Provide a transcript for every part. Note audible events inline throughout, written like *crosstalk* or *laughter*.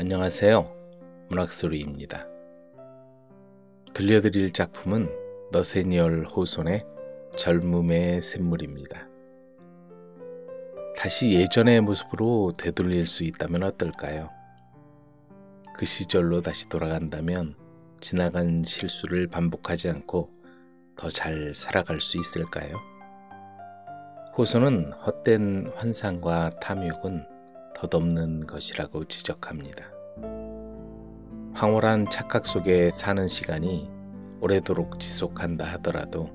안녕하세요. 문학소리입니다. 들려드릴 작품은 너세니얼 호손의 젊음의 샘물입니다. 다시 예전의 모습으로 되돌릴 수 있다면 어떨까요? 그 시절로 다시 돌아간다면 지나간 실수를 반복하지 않고 더 잘 살아갈 수 있을까요? 호손은 헛된 환상과 탐욕은 덧없는 것이라고 지적합니다. 황홀한 착각 속에 사는 시간이 오래도록 지속한다 하더라도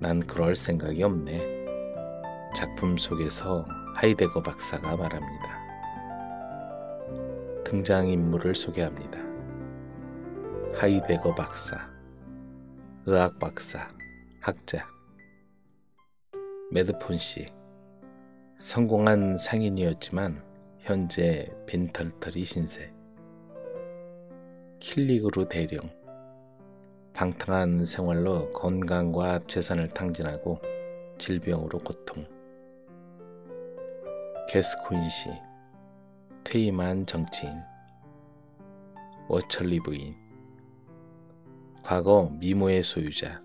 난 그럴 생각이 없네. 작품 속에서 하이데거 박사가 말합니다. 등장인물을 소개합니다. 하이데거 박사, 의학 박사, 학자, 메드폰 씨, 성공한 상인이었지만 현재 빈털터리 신세 킬리그루 대령 방탕한 생활로 건강과 재산을 탕진하고 질병으로 고통 게스콘시 퇴임한 정치인 워철리 부인 과거 미모의 소유자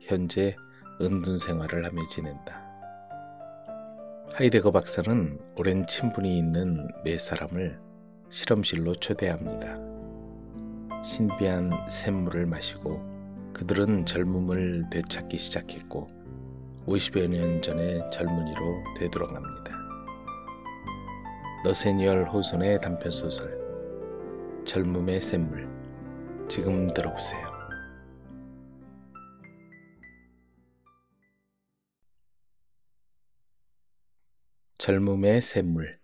현재 은둔 생활을 하며 지낸다. 하이데거 박사는 오랜 친분이 있는 네 사람을 실험실로 초대합니다. 신비한 샘물을 마시고 그들은 젊음을 되찾기 시작했고 50여 년 전의 젊은이로 되돌아갑니다. 너세니얼 호손의 단편소설 젊음의 샘물 지금 들어보세요. 젊음의 샘물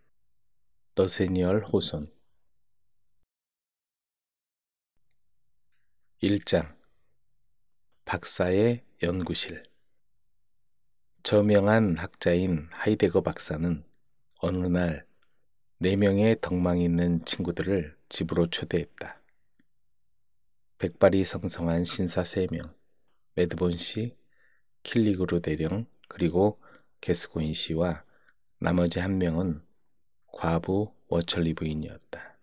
더세니얼 호손 1장 박사의 연구실 저명한 학자인 하이데거 박사는 어느 날 4명의 덕망 있는 친구들을 집으로 초대했다. 백발이 성성한 신사 3명, 메드본 씨, 킬리그루 대령, 그리고 게스고인 씨와 나머지 한 명은 과부 워철리 부인이었다.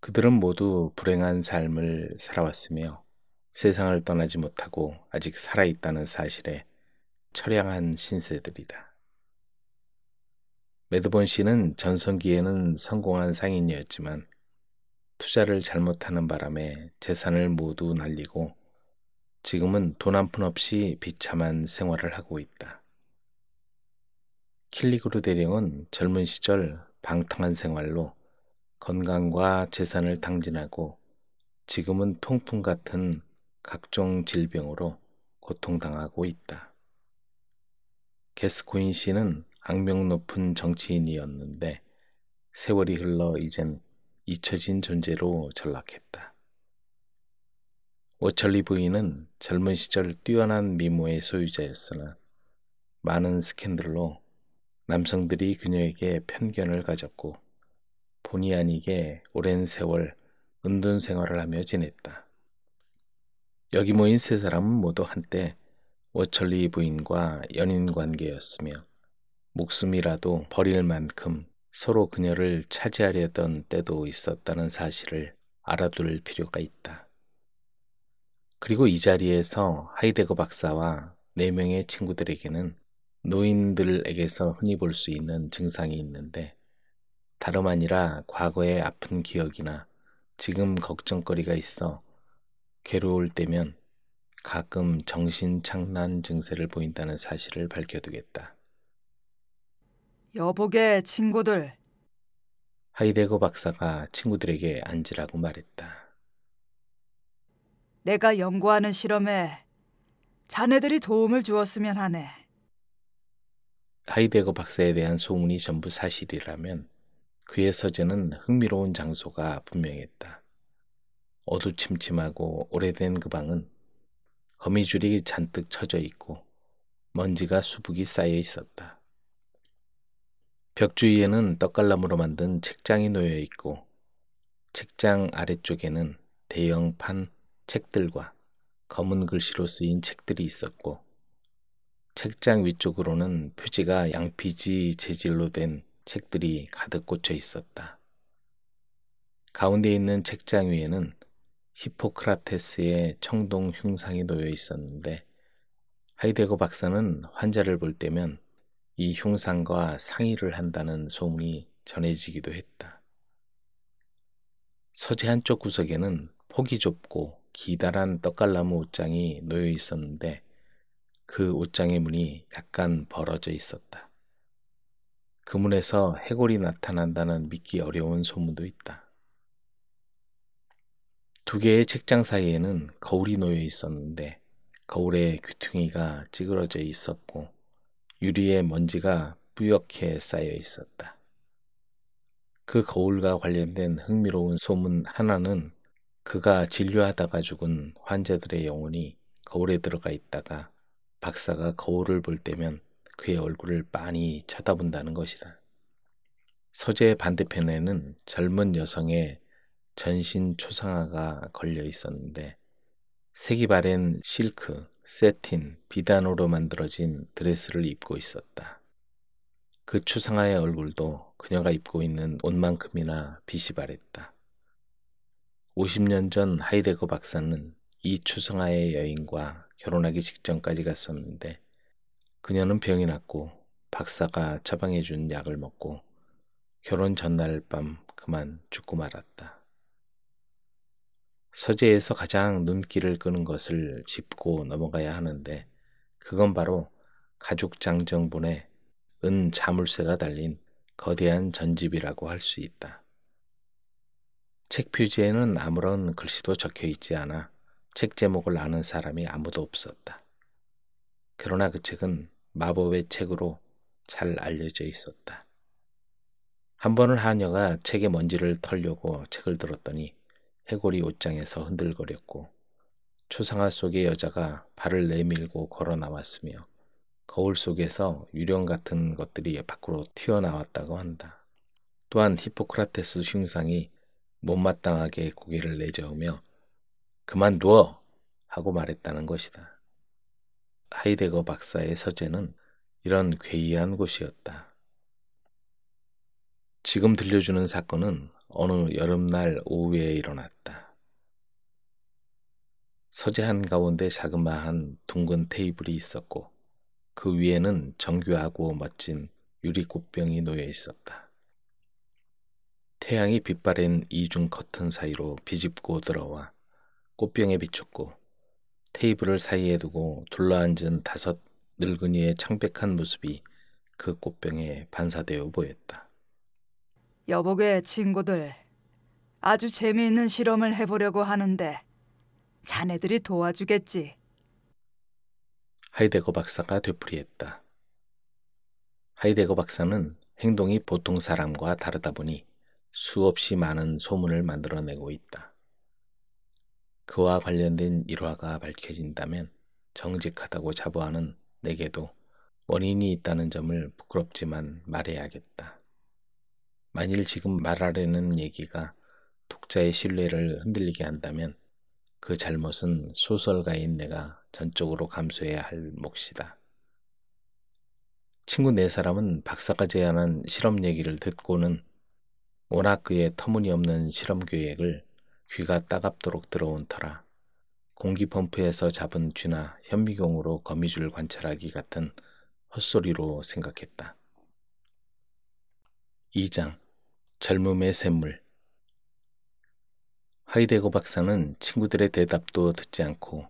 그들은 모두 불행한 삶을 살아왔으며 세상을 떠나지 못하고 아직 살아있다는 사실에 철양한 신세들이다. 메드본 씨는 전성기에는 성공한 상인이었지만 투자를 잘못하는 바람에 재산을 모두 날리고 지금은 돈 한 푼 없이 비참한 생활을 하고 있다. 킬리그로 대령은 젊은 시절 방탕한 생활로 건강과 재산을 당진하고 지금은 통풍 같은 각종 질병으로 고통당하고 있다. 게스코인 씨는 악명 높은 정치인이었는데 세월이 흘러 이젠 잊혀진 존재로 전락했다. 오철리 부인은 젊은 시절 뛰어난 미모의 소유자였으나 많은 스캔들로 남성들이 그녀에게 편견을 가졌고 본의 아니게 오랜 세월 은둔 생활을 하며 지냈다. 여기 모인 세 사람은 모두 한때 워철리 부인과 연인 관계였으며 목숨이라도 버릴 만큼 서로 그녀를 차지하려던 때도 있었다는 사실을 알아둘 필요가 있다. 그리고 이 자리에서 하이데거 박사와 네 명의 친구들에게는 노인들에게서 흔히 볼 수 있는 증상이 있는데 다름 아니라 과거의 아픈 기억이나 지금 걱정거리가 있어 괴로울 때면 가끔 정신착란 증세를 보인다는 사실을 밝혀두겠다. 여보게 친구들. 하이데거 박사가 친구들에게 앉으라고 말했다. 내가 연구하는 실험에 자네들이 도움을 주었으면 하네. 하이데거 박사에 대한 소문이 전부 사실이라면 그의 서재는 흥미로운 장소가 분명했다. 어두침침하고 오래된 그 방은 거미줄이 잔뜩 쳐져 있고 먼지가 수북이 쌓여 있었다. 벽 주위에는 떡갈람으로 만든 책장이 놓여 있고 책장 아래쪽에는 대형판 책들과 검은 글씨로 쓰인 책들이 있었고 책장 위쪽으로는 표지가 양피지 재질로 된 책들이 가득 꽂혀 있었다. 가운데 있는 책장 위에는 히포크라테스의 청동 흉상이 놓여 있었는데 하이데거 박사는 환자를 볼 때면 이 흉상과 상의를 한다는 소문이 전해지기도 했다. 서재 한쪽 구석에는 폭이 좁고 기다란 떡갈나무 옷장이 놓여 있었는데 그 옷장의 문이 약간 벌어져 있었다. 그 문에서 해골이 나타난다는 믿기 어려운 소문도 있다. 두 개의 책장 사이에는 거울이 놓여 있었는데 거울에 귀퉁이가 찌그러져 있었고 유리에 먼지가 뿌옇게 쌓여 있었다. 그 거울과 관련된 흥미로운 소문 하나는 그가 진료하다가 죽은 환자들의 영혼이 거울에 들어가 있다가 박사가 거울을 볼 때면 그의 얼굴을 많이 쳐다본다는 것이다. 서재의 반대편에는 젊은 여성의 전신 초상화가 걸려 있었는데 색이 바랜 실크, 세틴, 비단으로 만들어진 드레스를 입고 있었다. 그 초상화의 얼굴도 그녀가 입고 있는 옷만큼이나 빛이 바랬다. 50년 전 하이데거 박사는 이 초상화의 여인과 결혼하기 직전까지 갔었는데 그녀는 병이 났고 박사가 처방해 준 약을 먹고 결혼 전날 밤 그만 죽고 말았다. 서재에서 가장 눈길을 끄는 것을 짚고 넘어가야 하는데 그건 바로 가죽 장정본에 은 자물쇠가 달린 거대한 전집이라고 할 수 있다. 책 표지에는 아무런 글씨도 적혀 있지 않아 책 제목을 아는 사람이 아무도 없었다. 그러나 그 책은 마법의 책으로 잘 알려져 있었다. 한 번은 하녀가 책의 먼지를 털려고 책을 들었더니 해골이 옷장에서 흔들거렸고 초상화 속의 여자가 발을 내밀고 걸어 나왔으며 거울 속에서 유령 같은 것들이 밖으로 튀어나왔다고 한다. 또한 히포크라테스 흉상이 못마땅하게 고개를 내저으며 그만두어! 하고 말했다는 것이다. 하이데거 박사의 서재는 이런 괴이한 곳이었다. 지금 들려주는 사건은 어느 여름날 오후에 일어났다. 서재 한가운데 자그마한 둥근 테이블이 있었고 그 위에는 정교하고 멋진 유리꽃병이 놓여 있었다. 태양이 빛바랜 이중 커튼 사이로 비집고 들어와 꽃병에 비쳤고 테이블을 사이에 두고 둘러앉은 다섯 늙은이의 창백한 모습이 그 꽃병에 반사되어 보였다. 여보게 친구들, 아주 재미있는 실험을 해보려고 하는데 자네들이 도와주겠지. 하이데거 박사가 되풀이했다. 하이데거 박사는 행동이 보통 사람과 다르다 보니 수없이 많은 소문을 만들어내고 있다. 그와 관련된 일화가 밝혀진다면 정직하다고 자부하는 내게도 원인이 있다는 점을 부끄럽지만 말해야겠다. 만일 지금 말하려는 얘기가 독자의 신뢰를 흔들리게 한다면 그 잘못은 소설가인 내가 전적으로 감수해야 할 몫이다. 친구 네 사람은 박사가 제안한 실험 얘기를 듣고는 워낙 그의 터무니없는 실험 계획을 귀가 따갑도록 들어온 터라 공기펌프에서 잡은 쥐나 현미경으로 거미줄 관찰하기 같은 헛소리로 생각했다. 2장 젊음의 샘물 하이데거 박사는 친구들의 대답도 듣지 않고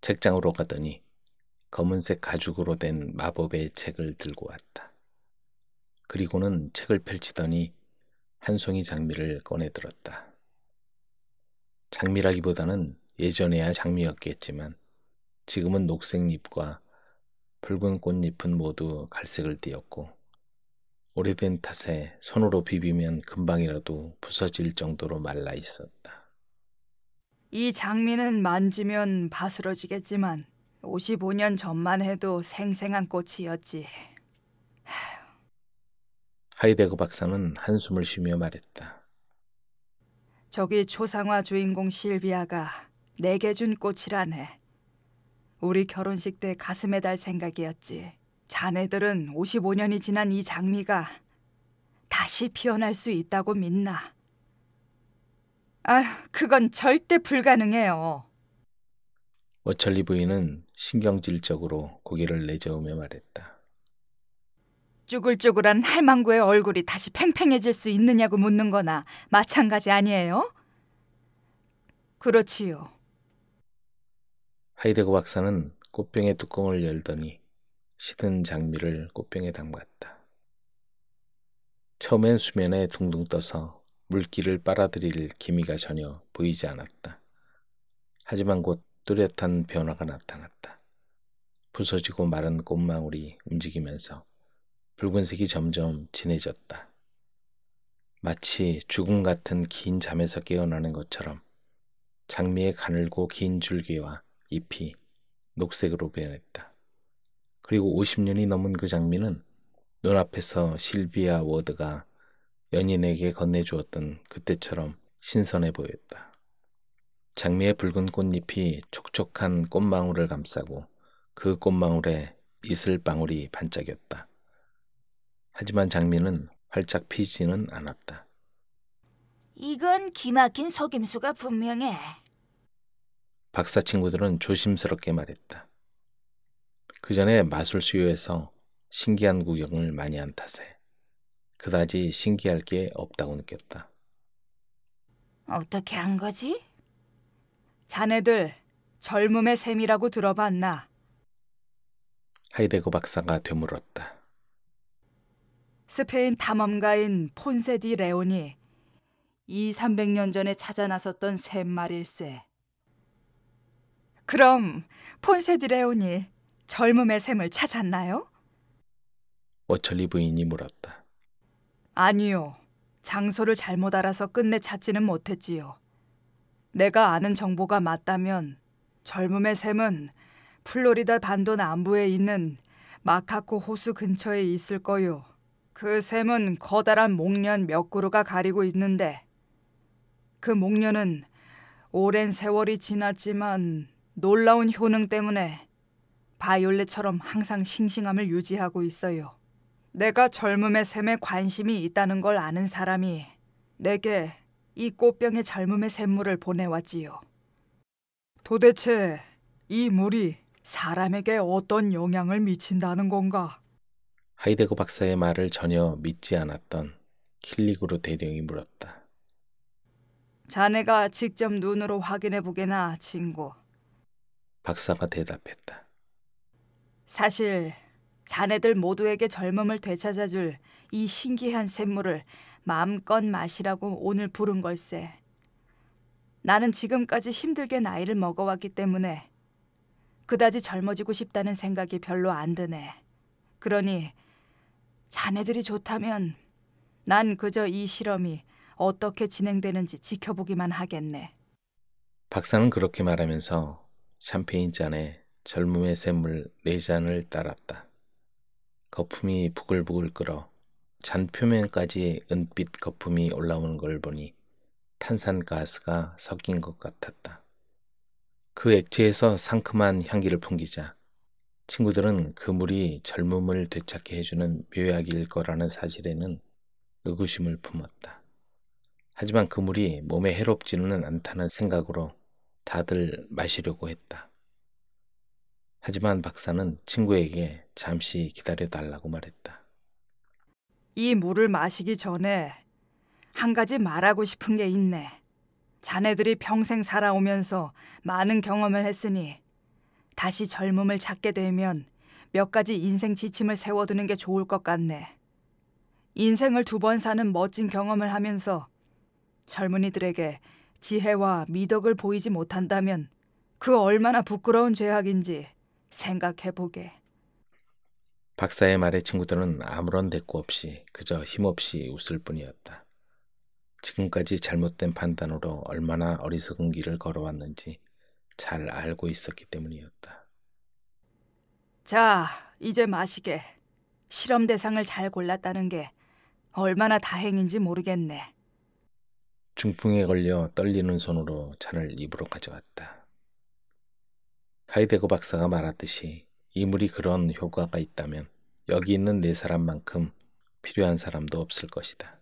책장으로 가더니 검은색 가죽으로 된 마법의 책을 들고 왔다. 그리고는 책을 펼치더니 한 송이 장미를 꺼내들었다. 장미라기보다는 예전에야 장미였겠지만 지금은 녹색 잎과 붉은 꽃잎은 모두 갈색을 띠었고 오래된 탓에 손으로 비비면 금방이라도 부서질 정도로 말라 있었다. 이 장미는 만지면 바스러지겠지만 55년 전만 해도 생생한 꽃이었지. 하이데거 박사는 한숨을 쉬며 말했다. 저기 초상화 주인공 실비아가 내게 준 꽃이라네. 우리 결혼식 때 가슴에 달 생각이었지. 자네들은 55년이 지난 이 장미가 다시 피어날 수 있다고 믿나? 아, 그건 절대 불가능해요. 워철리 부인은 신경질적으로 고개를 내저으며 말했다. 쭈글쭈글한 할망구의 얼굴이 다시 팽팽해질 수 있느냐고 묻는 거나 마찬가지 아니에요? 그렇지요. 하이데거 박사는 꽃병의 뚜껑을 열더니 시든 장미를 꽃병에 담갔다. 처음엔 수면에 둥둥 떠서 물기를 빨아들일 기미가 전혀 보이지 않았다. 하지만 곧 뚜렷한 변화가 나타났다. 부서지고 마른 꽃망울이 움직이면서 붉은색이 점점 진해졌다. 마치 죽음 같은 긴 잠에서 깨어나는 것처럼 장미의 가늘고 긴 줄기와 잎이 녹색으로 변했다. 그리고 50년이 넘은 그 장미는 눈앞에서 실비아 워드가 연인에게 건네주었던 그때처럼 신선해 보였다. 장미의 붉은 꽃잎이 촉촉한 꽃망울을 감싸고 그 꽃망울에 이슬방울이 반짝였다. 하지만 장미는 활짝 피지는 않았다. 이건 기막힌 속임수가 분명해. 박사 친구들은 조심스럽게 말했다. 그 전에 마술 수요에서 신기한 구경을 많이 한 탓에 그다지 신기할 게 없다고 느꼈다. 어떻게 한 거지? 자네들 젊음의 셈이라고 들어봤나? 하이데거 박사가 되물었다. 스페인 탐험가인 폰세디 레온이 2, 300년 전에 찾아 나섰던 샘말일세. 그럼 폰세디 레온이 젊음의 샘을 찾았나요? 어철리 부인이 물었다. 아니요. 장소를 잘못 알아서 끝내 찾지는 못했지요. 내가 아는 정보가 맞다면 젊음의 샘은 플로리다 반도 남부에 있는 마카코 호수 근처에 있을 거요. 그 샘은 커다란 목련 몇 그루가 가리고 있는데 그 목련은 오랜 세월이 지났지만 놀라운 효능 때문에 바이올렛처럼 항상 싱싱함을 유지하고 있어요. 내가 젊음의 샘에 관심이 있다는 걸 아는 사람이 내게 이 꽃병의 젊음의 샘물을 보내왔지요. 도대체 이 물이 사람에게 어떤 영향을 미친다는 건가? 하이데거 박사의 말을 전혀 믿지 않았던 킬리그로 대령이 물었다. 자네가 직접 눈으로 확인해 보게나 친구. 박사가 대답했다. 사실 자네들 모두에게 젊음을 되찾아줄 이 신기한 샘물을 마음껏 마시라고 오늘 부른 걸세. 나는 지금까지 힘들게 나이를 먹어왔기 때문에 그다지 젊어지고 싶다는 생각이 별로 안 드네. 그러니 자네들이 좋다면 난 그저 이 실험이 어떻게 진행되는지 지켜보기만 하겠네. 박사는 그렇게 말하면서 샴페인 잔에 젊음의 샘물 네 잔을 따랐다. 거품이 부글부글 끓어 잔 표면까지 은빛 거품이 올라오는 걸 보니 탄산가스가 섞인 것 같았다. 그 액체에서 상큼한 향기를 풍기자 친구들은 그 물이 젊음을 되찾게 해주는 묘약일 거라는 사실에는 의구심을 품었다. 하지만 그 물이 몸에 해롭지는 않다는 생각으로 다들 마시려고 했다. 하지만 박사는 친구에게 잠시 기다려달라고 말했다. 이 물을 마시기 전에 한 가지 말하고 싶은 게 있네. 자네들이 평생 살아오면서 많은 경험을 했으니 다시 젊음을 찾게 되면 몇 가지 인생 지침을 세워두는 게 좋을 것 같네. 인생을 두 번 사는 멋진 경험을 하면서 젊은이들에게 지혜와 미덕을 보이지 못한다면 그 얼마나 부끄러운 죄악인지 생각해보게. 박사의 말에 친구들은 아무런 대꾸 없이 그저 힘없이 웃을 뿐이었다. 지금까지 잘못된 판단으로 얼마나 어리석은 길을 걸어왔는지 잘 알고 있었기 때문이었다. 자, 이제 마시게. 실험 대상을 잘 골랐다는 게 얼마나 다행인지 모르겠네. 중풍에 걸려 떨리는 손으로 잔을 입으로 가져왔다 카이데고 박사가 말했듯이 이 물이 그런 효과가 있다면 여기 있는 네 사람만큼 필요한 사람도 없을 것이다.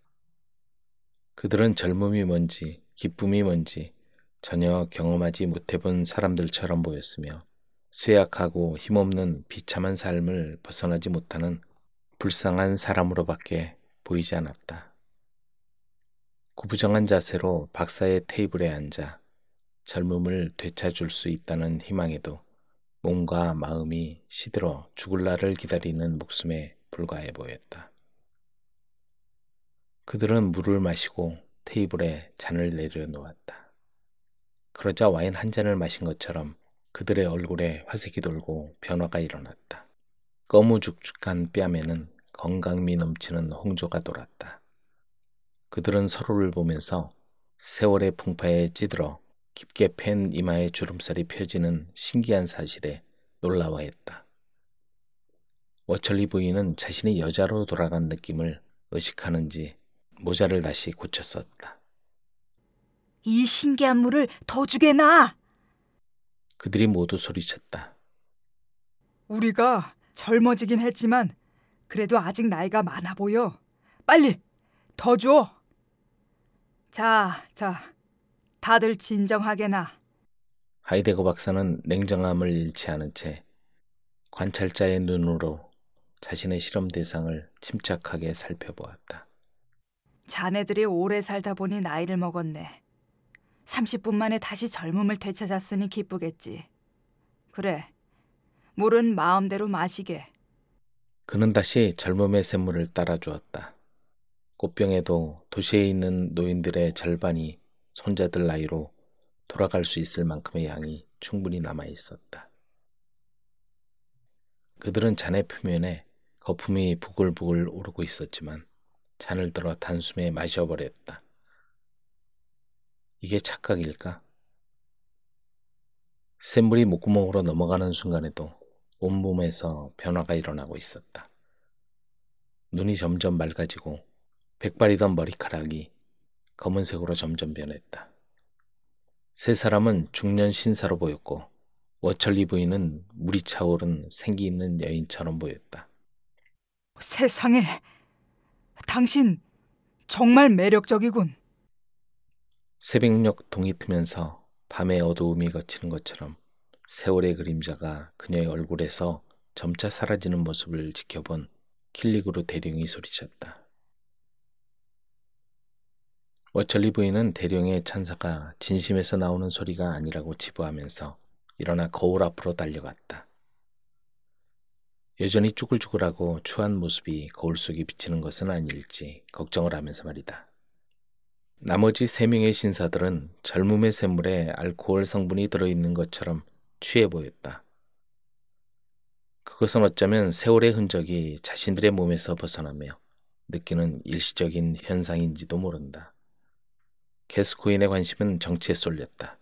그들은 젊음이 뭔지 기쁨이 뭔지 전혀 경험하지 못해본 사람들처럼 보였으며 쇠약하고 힘없는 비참한 삶을 벗어나지 못하는 불쌍한 사람으로밖에 보이지 않았다. 구부정한 자세로 박사의 테이블에 앉아 젊음을 되찾을 수 있다는 희망에도 몸과 마음이 시들어 죽을 날을 기다리는 목숨에 불과해 보였다. 그들은 물을 마시고 테이블에 잔을 내려놓았다. 그러자 와인 한 잔을 마신 것처럼 그들의 얼굴에 화색이 돌고 변화가 일어났다. 거무죽죽한 뺨에는 건강미 넘치는 홍조가 돌았다. 그들은 서로를 보면서 세월의 풍파에 찌들어 깊게 팬 이마에 주름살이 펴지는 신기한 사실에 놀라워했다. 워철리 부인은 자신이 여자로 돌아간 느낌을 의식하는지 모자를 다시 고쳤었다. 이 신기한 물을 더 주게 나. 그들이 모두 소리쳤다. 우리가 젊어지긴 했지만 그래도 아직 나이가 많아 보여. 빨리 더 줘. 자, 자. 다들 진정하게 나. 하이데거 박사는 냉정함을 잃지 않은 채 관찰자의 눈으로 자신의 실험 대상을 침착하게 살펴보았다. 자네들이 오래 살다 보니 나이를 먹었네. 30분 만에 다시 젊음을 되찾았으니 기쁘겠지. 그래, 물은 마음대로 마시게. 그는 다시 젊음의 샘물을 따라주었다. 꽃병에도 도시에 있는 노인들의 절반이 손자들 나이로 돌아갈 수 있을 만큼의 양이 충분히 남아 있었다. 그들은 잔의 표면에 거품이 부글부글 오르고 있었지만 잔을 들어 단숨에 마셔버렸다. 이게 착각일까? 샘물이 목구멍으로 넘어가는 순간에도 온몸에서 변화가 일어나고 있었다. 눈이 점점 맑아지고 백발이던 머리카락이 검은색으로 점점 변했다. 세 사람은 중년 신사로 보였고 워철리 부인은 물이 차오른 생기 있는 여인처럼 보였다. 세상에, 당신 정말 매력적이군. 새벽녘 동이 트면서 밤의 어두움이 거치는 것처럼 세월의 그림자가 그녀의 얼굴에서 점차 사라지는 모습을 지켜본 킬릭으로 대령이 소리쳤다. 워철리 부인은 대령의 찬사가 진심에서 나오는 소리가 아니라고 치부하면서 일어나 거울 앞으로 달려갔다. 여전히 쭈글쭈글하고 추한 모습이 거울 속에 비치는 것은 아닐지 걱정을 하면서 말이다. 나머지 3명의 신사들은 젊음의 샘물에 알코올 성분이 들어있는 것처럼 취해 보였다. 그것은 어쩌면 세월의 흔적이 자신들의 몸에서 벗어나며 느끼는 일시적인 현상인지도 모른다. 게스코인의 관심은 정치에 쏠렸다.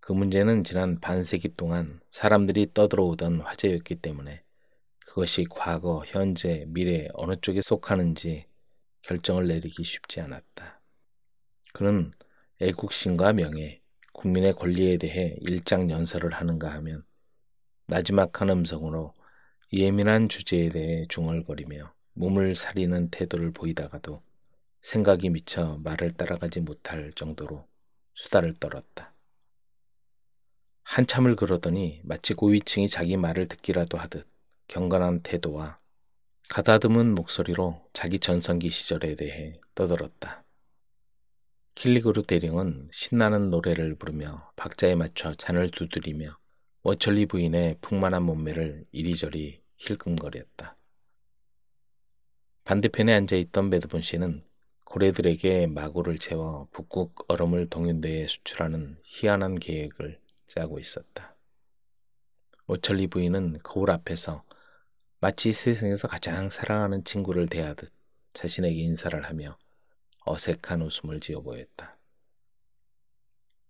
그 문제는 지난 반세기 동안 사람들이 떠들어오던 화제였기 때문에 그것이 과거, 현재, 미래 어느 쪽에 속하는지 결정을 내리기 쉽지 않았다. 그는 애국심과 명예, 국민의 권리에 대해 일장 연설을 하는가 하면 나지막한 음성으로 예민한 주제에 대해 중얼거리며 몸을 사리는 태도를 보이다가도 생각이 미쳐 말을 따라가지 못할 정도로 수다를 떨었다. 한참을 그러더니 마치 고위층이 자기 말을 듣기라도 하듯 경건한 태도와 가다듬은 목소리로 자기 전성기 시절에 대해 떠들었다. 킬리그루 대령은 신나는 노래를 부르며 박자에 맞춰 잔을 두드리며 워철리 부인의 풍만한 몸매를 이리저리 힐끔거렸다. 반대편에 앉아있던 베드본 씨는 고래들에게 마구를 채워 북극 얼음을 동윤대에 수출하는 희한한 계획을 짜고 있었다. 워철리 부인은 거울 앞에서 마치 세상에서 가장 사랑하는 친구를 대하듯 자신에게 인사를 하며 어색한 웃음을 지어 보였다.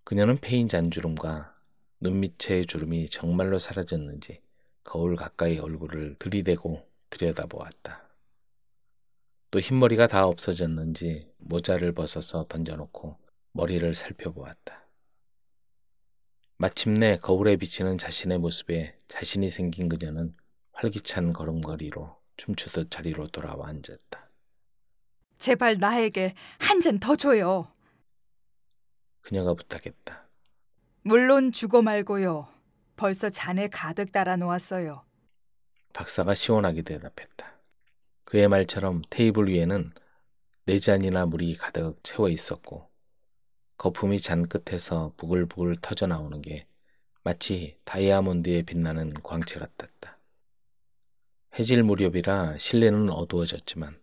그녀는 페인 잔주름과 눈밑의 주름이 정말로 사라졌는지 거울 가까이 얼굴을 들이대고 들여다보았다. 또 흰머리가 다 없어졌는지 모자를 벗어서 던져놓고 머리를 살펴보았다. 마침내 거울에 비치는 자신의 모습에 자신이 생긴 그녀는 활기찬 걸음걸이로 춤추듯 자리로 돌아와 앉았다. 제발 나에게 한 잔 더 줘요. 그녀가 부탁했다. 물론 주고 말고요. 벌써 잔에 가득 따라 놓았어요. 박사가 시원하게 대답했다. 그의 말처럼 테이블 위에는 네 잔이나 물이 가득 채워 있었고 거품이 잔 끝에서 부글부글 터져 나오는 게 마치 다이아몬드에 빛나는 광채 같았다. 해질 무렵이라 실내는 어두워졌지만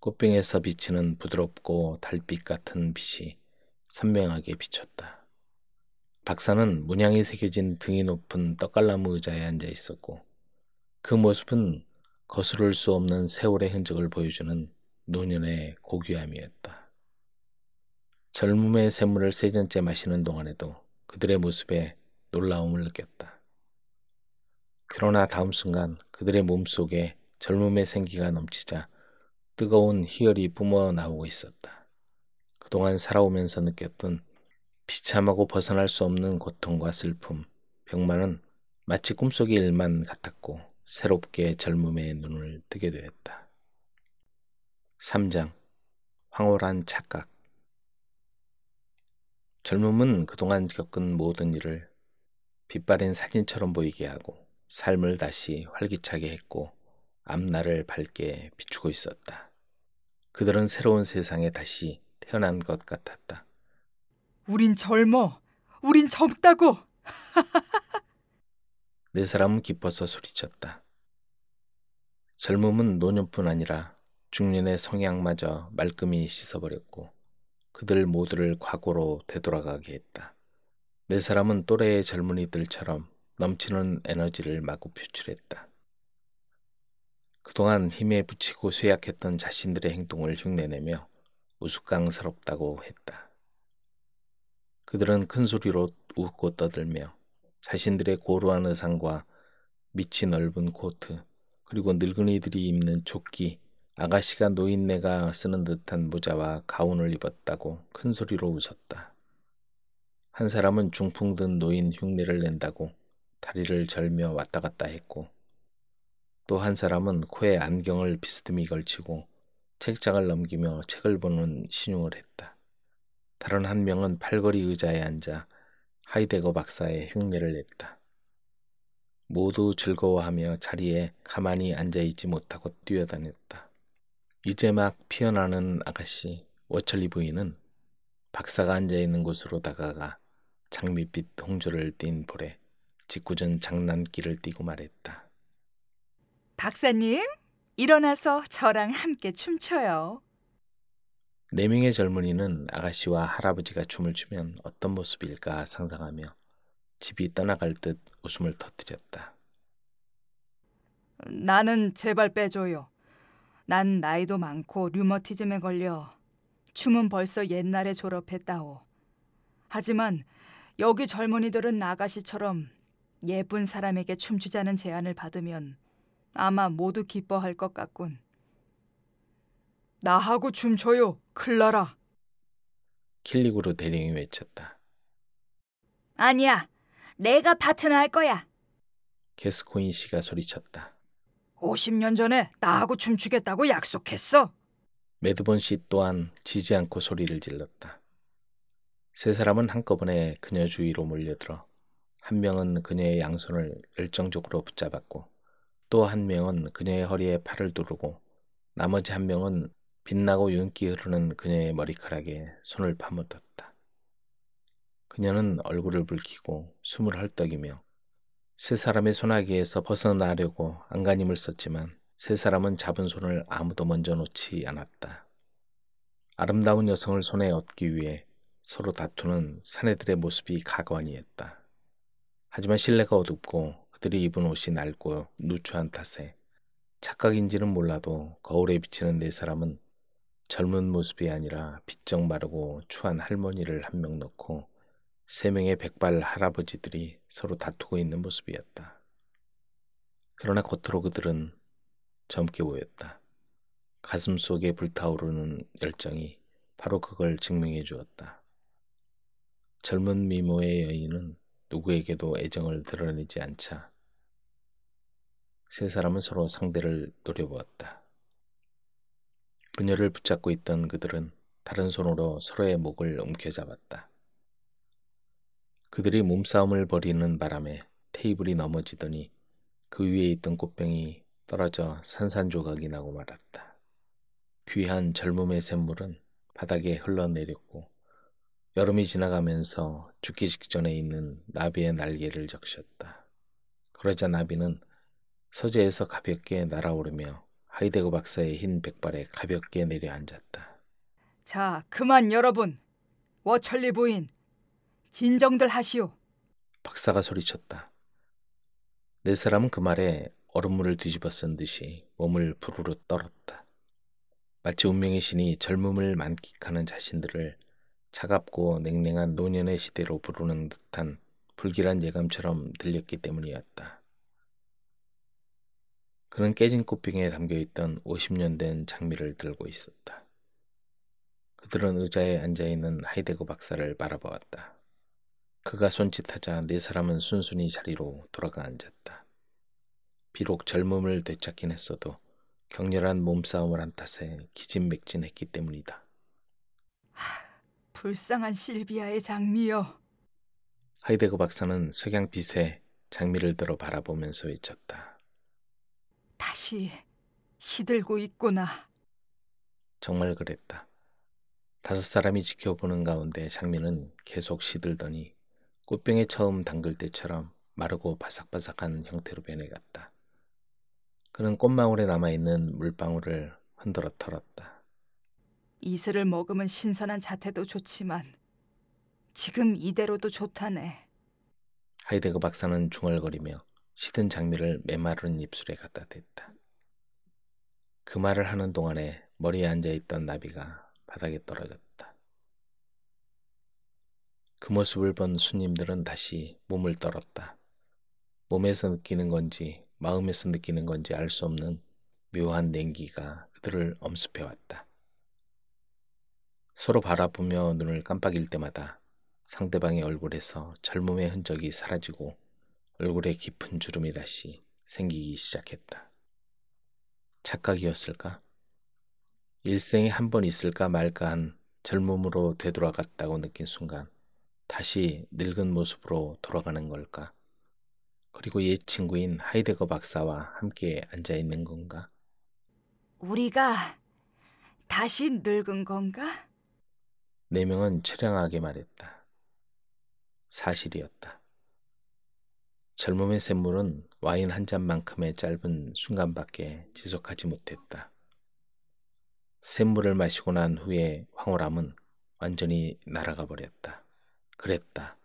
꽃병에서 비치는 부드럽고 달빛 같은 빛이 선명하게 비쳤다. 박사는 문양이 새겨진 등이 높은 떡갈나무 의자에 앉아 있었고 그 모습은 거스를 수 없는 세월의 흔적을 보여주는 노년의 고귀함이었다. 젊음의 샘물을 세 잔째 마시는 동안에도 그들의 모습에 놀라움을 느꼈다. 그러나 다음 순간 그들의 몸속에 젊음의 생기가 넘치자 뜨거운 희열이 뿜어나오고 있었다. 그동안 살아오면서 느꼈던 비참하고 벗어날 수 없는 고통과 슬픔, 병마는 마치 꿈속의 일만 같았고 새롭게 젊음의 눈을 뜨게 되었다. 3장 황홀한 착각 젊음은 그동안 겪은 모든 일을 빛바랜 사진처럼 보이게 하고 삶을 다시 활기차게 했고 앞날을 밝게 비추고 있었다. 그들은 새로운 세상에 다시 태어난 것 같았다. 우린 젊어. 우린 젊다고. 네 *laughs* 사람은 기뻐서 소리쳤다. 젊음은 노년뿐 아니라 중년의 성향마저 말끔히 씻어버렸고 그들 모두를 과거로 되돌아가게 했다. 네 사람은 또래의 젊은이들처럼 넘치는 에너지를 마구 표출했다. 그동안 힘에 붙이고 쇠약했던 자신들의 행동을 흉내내며 우스꽝스럽다고 했다. 그들은 큰 소리로 웃고 떠들며 자신들의 고루한 의상과 미친 넓은 코트, 그리고 늙은이들이 입는 조끼, 아가씨가 노인네가 쓰는 듯한 모자와 가운을 입었다고 큰 소리로 웃었다. 한 사람은 중풍 든 노인 흉내를 낸다고 다리를 절며 왔다 갔다 했고, 또한 사람은 코에 안경을 비스듬히 걸치고 책장을 넘기며 책을 보는 신용을 했다. 다른 한 명은 팔걸이 의자에 앉아 하이데거 박사의 흉내를 냈다. 모두 즐거워하며 자리에 가만히 앉아있지 못하고 뛰어다녔다. 이제 막 피어나는 아가씨 워철리 부인은 박사가 앉아있는 곳으로 다가가 장밋빛 홍조를 띤 볼에 짓궂은 장난기를 띠고 말했다. 박사님, 일어나서 저랑 함께 춤춰요. 네 명의 젊은이는 아가씨와 할아버지가 춤을 추면 어떤 모습일까 상상하며 집이 떠나갈 듯 웃음을 터뜨렸다. 나는 제발 빼줘요. 난 나이도 많고 류머티즘에 걸려 춤은 벌써 옛날에 졸업했다오. 하지만 여기 젊은이들은 아가씨처럼 예쁜 사람에게 춤추자는 제안을 받으면 아마 모두 기뻐할 것 같군. 나하고 춤춰요, 클라라. 킬릭으로 대령이 외쳤다. 아니야, 내가 파트너 할 거야. 캐스코인 씨가 소리쳤다. 50년 전에 나하고 춤추겠다고 약속했어. 매드본 씨 또한 지지 않고 소리를 질렀다. 세 사람은 한꺼번에 그녀 주위로 몰려들어 한 명은 그녀의 양손을 열정적으로 붙잡았고 또한 명은 그녀의 허리에 팔을 두르고 나머지 한 명은 빛나고 윤기 흐르는 그녀의 머리카락에 손을 파묻었다. 그녀는 얼굴을 붉히고 숨을 헐떡이며 세 사람의 손아귀에서 벗어나려고 안간힘을 썼지만 세 사람은 잡은 손을 아무도 먼저 놓지 않았다. 아름다운 여성을 손에 얻기 위해 서로 다투는 사내들의 모습이 가관이었다. 하지만 실내가 어둡고 그들이 입은 옷이 낡고 누추한 탓에 착각인지는 몰라도 거울에 비치는 네 사람은 젊은 모습이 아니라 빚쩍 마르고 추한 할머니를 한 명 넣고 세 명의 백발 할아버지들이 서로 다투고 있는 모습이었다. 그러나 겉으로 그들은 젊게 보였다. 가슴 속에 불타오르는 열정이 바로 그걸 증명해 주었다. 젊은 미모의 여인은 누구에게도 애정을 드러내지 않자 세 사람은 서로 상대를 노려보았다. 그녀를 붙잡고 있던 그들은 다른 손으로 서로의 목을 움켜잡았다. 그들이 몸싸움을 벌이는 바람에 테이블이 넘어지더니 그 위에 있던 꽃병이 떨어져 산산조각이 나고 말았다. 귀한 젊음의 샘물은 바닥에 흘러내렸고 여름이 지나가면서 죽기 직전에 있는 나비의 날개를 적셨다. 그러자 나비는 서재에서 가볍게 날아오르며 하이데그 박사의 흰 백발에 가볍게 내려앉았다. 자, 그만 여러분. 워철리 부인, 진정들 하시오. 박사가 소리쳤다. 네 사람은 그 말에 얼음물을 뒤집어 쓴 듯이 몸을 부르르 떨었다. 마치 운명의 신이 젊음을 만끽하는 자신들을 차갑고 냉랭한 노년의 시대로 부르는 듯한 불길한 예감처럼 들렸기 때문이었다. 그는 깨진 꽃병에 담겨있던 50년 된 장미를 들고 있었다. 그들은 의자에 앉아있는 하이데거 박사를 바라보았다. 그가 손짓하자 네 사람은 순순히 자리로 돌아가 앉았다. 비록 젊음을 되찾긴 했어도 격렬한 몸싸움을 한 탓에 기진맥진했기 때문이다. 불쌍한 실비아의 장미여. 하이데거 박사는 석양빛에 장미를 들어 바라보면서 외쳤다. 다시 시들고 있구나. 정말 그랬다. 다섯 사람이 지켜보는 가운데 장미는 계속 시들더니 꽃병에 처음 담글 때처럼 마르고 바삭바삭한 형태로 변해갔다. 그는 꽃망울에 남아있는 물방울을 흔들어 털었다. 이슬을 머금은 신선한 자태도 좋지만 지금 이대로도 좋다네. 하이데그 박사는 중얼거리며 시든 장미를 메마른 입술에 갖다 댔다. 그 말을 하는 동안에 머리에 앉아있던 나비가 바닥에 떨어졌다. 그 모습을 본 손님들은 다시 몸을 떨었다. 몸에서 느끼는 건지 마음에서 느끼는 건지 알 수 없는 묘한 냉기가 그들을 엄습해왔다. 서로 바라보며 눈을 깜빡일 때마다 상대방의 얼굴에서 젊음의 흔적이 사라지고 얼굴에 깊은 주름이 다시 생기기 시작했다. 착각이었을까? 일생에 한 번 있을까 말까 한 젊음으로 되돌아갔다고 느낀 순간 다시 늙은 모습으로 돌아가는 걸까? 그리고 옛 친구인 하이데거 박사와 함께 앉아 있는 건가? 우리가 다시 늙은 건가? 네 명은 처량하게 말했다. 사실이었다. 젊음의 샘물은 와인 한 잔만큼의 짧은 순간밖에 지속하지 못했다. 샘물을 마시고 난 후에 황홀함은 완전히 날아가 버렸다. 그랬다.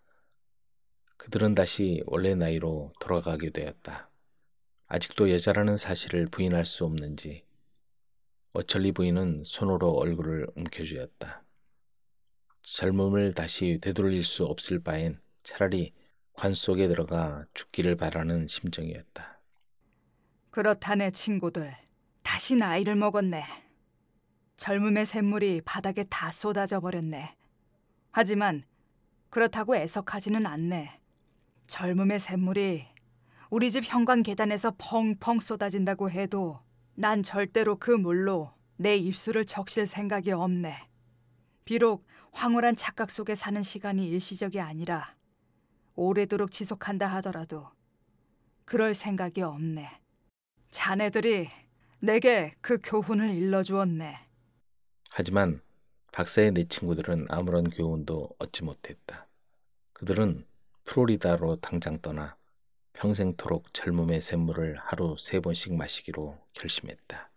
그들은 다시 원래 나이로 돌아가게 되었다. 아직도 여자라는 사실을 부인할 수 없는지 어철리 부인은 손으로 얼굴을 움켜쥐었다. 젊음을 다시 되돌릴 수 없을 바엔 차라리 관 속에 들어가 죽기를 바라는 심정이었다. 그렇다네 친구들. 다시 나이를 먹었네. 젊음의 샘물이 바닥에 다 쏟아져 버렸네. 하지만 그렇다고 애석하지는 않네. 젊음의 샘물이 우리 집 현관 계단에서 펑펑 쏟아진다고 해도 난 절대로 그 물로 내 입술을 적실 생각이 없네. 비록 황홀한 착각 속에 사는 시간이 일시적이 아니라 오래도록 지속한다 하더라도 그럴 생각이 없네. 자네들이 내게 그 교훈을 일러주었네. 하지만 박사의 네 친구들은 아무런 교훈도 얻지 못했다. 그들은 플로리다로 당장 떠나 평생토록 젊음의 샘물을 하루 세 번씩 마시기로 결심했다.